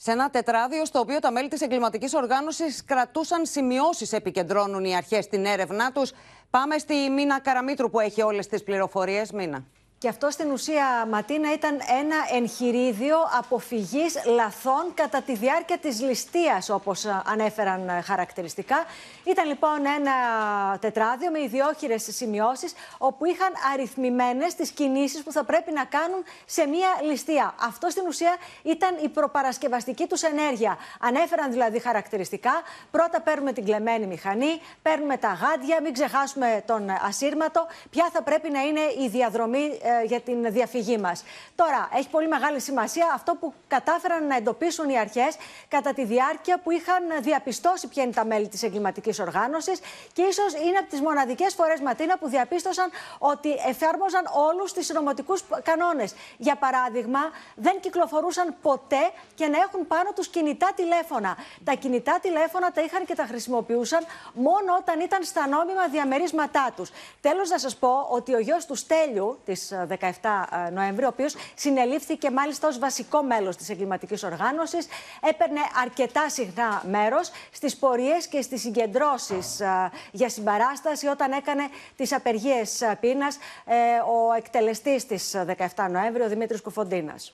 Σε ένα τετράδιο στο οποίο τα μέλη της εγκληματικής οργάνωσης κρατούσαν σημειώσεις επικεντρώνουν οι αρχές την έρευνά τους. Πάμε στη Μίνα Καραμίτρου που έχει όλες τις πληροφορίες. Μίνα. Και αυτό στην ουσία, Ματίνα, ήταν ένα εγχειρίδιο αποφυγής λαθών κατά τη διάρκεια της ληστείας, όπως ε, ανέφεραν ε, χαρακτηριστικά. Ήταν λοιπόν ένα τετράδιο με ιδιόχειρες σημειώσεις όπου είχαν αριθμημένες τις κινήσεις που θα πρέπει να κάνουν σε μία ληστεία. Αυτό στην ουσία ήταν η προπαρασκευαστική τους ενέργεια. Ανέφεραν δηλαδή χαρακτηριστικά. Πρώτα παίρνουμε την κλεμμένη μηχανή, παίρνουμε τα γάντια, μην ξεχάσουμε τον ασύρματο, ποια θα πρέπει να είναι η διαδρομή ε, ε, για την διαφυγή μας. Τώρα, έχει πολύ μεγάλη σημασία αυτό που κατάφεραν να εντοπίσουν οι αρχές κατά τη διάρκεια που είχαν διαπιστώσει ποια είναι τα μέλη της εγκληματικής οργάνωσης και ίσως είναι από τις μοναδικές φορές, Ματίνα, που διαπίστωσαν ότι εφάρμοζαν όλους του συνωμοτικού κανόνες. Για παράδειγμα, δεν κυκλοφορούσαν ποτέ και να έχουν πάνω τους κινητά τηλέφωνα. Τα κινητά τηλέφωνα τα είχαν και τα χρησιμοποιούσαν μόνο όταν ήταν στα νόμιμα διαμερίσματά τους. Τέλος, να σας πω ότι ο γιος του Στέλιου, της 17 ε, Νοεμβρίου, ο οποίος συνελήφθηκε μάλιστα ως βασικό μέλος της εγκληματικής οργάνωσης. Έπαιρνε αρκετά συχνά μέρος στις πορείες και στις συγκεντρώσεις ε, για συμπαράσταση όταν έκανε τις απεργίες ε, πείνας ο εκτελεστής της 17 Νοεμβρίου, ο Δημήτρης Κουφοντίνας.